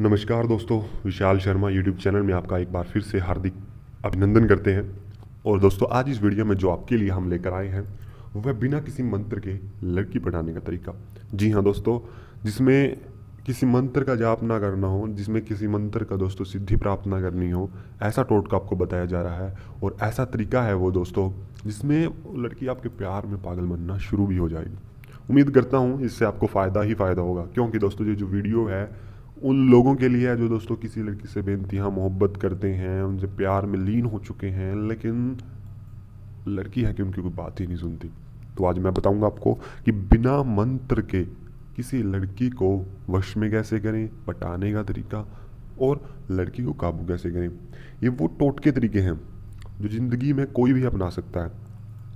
नमस्कार दोस्तों विशाल Sharma YouTube channel में आपका एक बार फिर से हार्दिक अभिनंदन करते हैं और दोस्तों आज इस वीडियो में जो आपके लिए हम लेकर आए हैं वह बिना किसी मंत्र के लड़की पढ़ाने का तरीका जी हाँ दोस्तों जिसमें किसी मंत्र का जाप ना करना हो जिसमें किसी मंत्र का दोस्तों सिद्धि प्राप्त ना करनी हो ऐसा टोटका आपको बताया जा रहा है और ऐसा तरीका है वो दोस्तों जिसमें लड़की आपके प्यार में पागल बनना शुरू भी हो जाएगी उम्मीद करता हूँ इससे आपको फ़ायदा ही फ़ायदा होगा क्योंकि दोस्तों ये जो वीडियो है उन लोगों के लिए है जो दोस्तों किसी लड़की से बेनतहा मोहब्बत करते हैं उनसे प्यार में लीन हो चुके हैं लेकिन लड़की है कि उनकी कोई बात ही नहीं सुनती तो आज मैं बताऊंगा आपको कि बिना मंत्र के किसी लड़की को वश में कैसे करें पटाने का तरीका और लड़की को काबू कैसे करें ये वो टोटके तरीके हैं जो ज़िंदगी में कोई भी अपना सकता है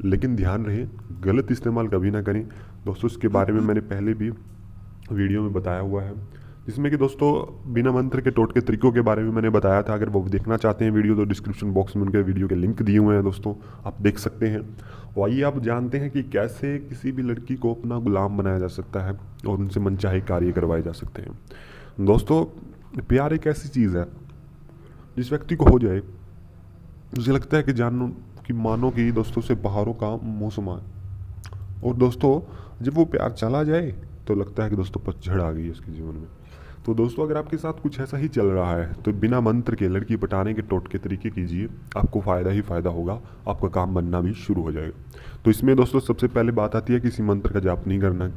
लेकिन ध्यान रहे गलत इस्तेमाल कभी ना करें दोस्तों इसके बारे में मैंने पहले भी वीडियो में बताया हुआ है जिसमें कि दोस्तों बिना मंत्र के टोटके तरीकों के बारे में मैंने बताया था अगर वो देखना चाहते हैं वीडियो तो डिस्क्रिप्शन बॉक्स में उनके वीडियो के लिंक दिए हुए हैं दोस्तों आप देख सकते हैं और आइए आप जानते हैं कि कैसे किसी भी लड़की को अपना गुलाम बनाया जा सकता है और उनसे मनचाहे कार्य करवाए जा सकते हैं दोस्तों प्यार एक ऐसी चीज़ है जिस व्यक्ति को हो जाए मुझे लगता है कि जानो कि मानो कि दोस्तों से बाहरों का मौसम आए और दोस्तों जब वो प्यार चला जाए तो लगता है कि दोस्तों पतझड़ आ गई है उसके जीवन में तो दोस्तों अगर आपके साथ कुछ ऐसा ही चल रहा है तो बिना मंत्र के लड़की पटाने के टोट के तरीके कीजिए आपको फ़ायदा ही फ़ायदा होगा आपका काम बनना भी शुरू हो जाएगा तो इसमें दोस्तों सबसे पहले बात आती है किसी मंत्र का जाप नहीं करना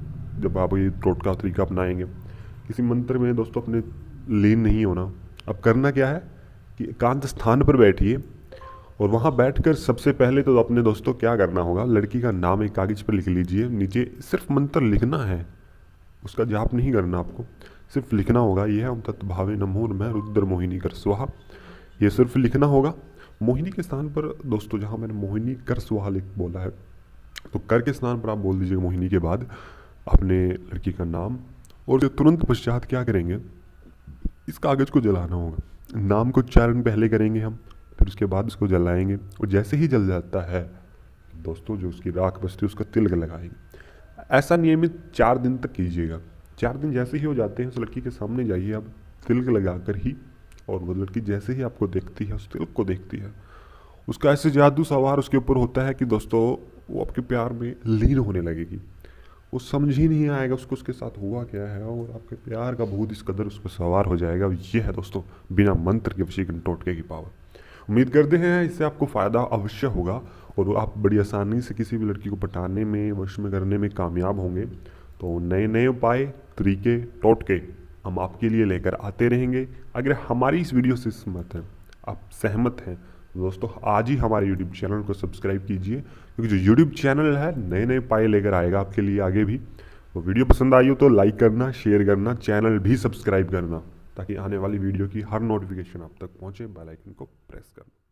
जब आप ये टोट का तरीका अपनाएंगे किसी मंत्र में दोस्तों अपने लीन नहीं होना अब करना क्या है कि एकांत स्थान पर बैठिए और वहाँ बैठ सबसे पहले तो अपने दोस्तों क्या करना होगा लड़की का नाम एक कागज़ पर लिख लीजिए नीचे सिर्फ मंत्र लिखना है उसका जाप नहीं करना आपको सिर्फ लिखना होगा ये है ओम तत्भावे नमोर मैं रुद्र मोहिनी कर स्वाहा ये सिर्फ लिखना होगा मोहिनी के स्थान पर दोस्तों जहाँ मैंने मोहिनी कर स्वाहा लिख बोला है तो कर के स्थान पर आप बोल दीजिएगा मोहिनी के बाद अपने लड़की का नाम और तुरंत पश्चात क्या करेंगे इस कागज़ को जलाना होगा नाम को उच्चारण पहले करेंगे हम फिर उसके बाद उसको जलाएंगे और जैसे ही जल जाता है दोस्तों जो उसकी राख बचती है उसका तिलक लगाएंगे ऐसा नियमित चार दिन तक कीजिएगा चार दिन जैसे ही हो जाते हैं उस लड़की के सामने जाइए आप तिलक लगा कर ही और वो लड़की जैसे ही आपको देखती है उस तिलक को देखती है उसका ऐसे जादू सवार उसके ऊपर होता है कि दोस्तों वो आपके प्यार में लीन होने लगेगी वो समझ ही नहीं आएगा उसको उसके साथ हुआ क्या है और आपके प्यार का भूत इस कदर उस पर सवार हो जाएगा ये है दोस्तों बिना मंत्र के विषय टोटके की पावर उम्मीद करते हैं इससे आपको फ़ायदा अवश्य होगा और आप बड़ी आसानी से किसी भी लड़की को पटाने में वश में करने में कामयाब होंगे तो नए नए उपाय तरीके टोटके हम आपके लिए लेकर आते रहेंगे अगर हमारी इस वीडियो से सहमत हैं आप सहमत हैं दोस्तों आज ही हमारे यूट्यूब चैनल को सब्सक्राइब कीजिए क्योंकि जो यूट्यूब चैनल है नए नए पाए लेकर आएगा आपके लिए आगे भी वो वीडियो पसंद आई हो तो लाइक करना शेयर करना चैनल भी सब्सक्राइब करना ताकि आने वाली वीडियो की हर नोटिफिकेशन आप तक पहुँचे बेलाइकन को प्रेस करना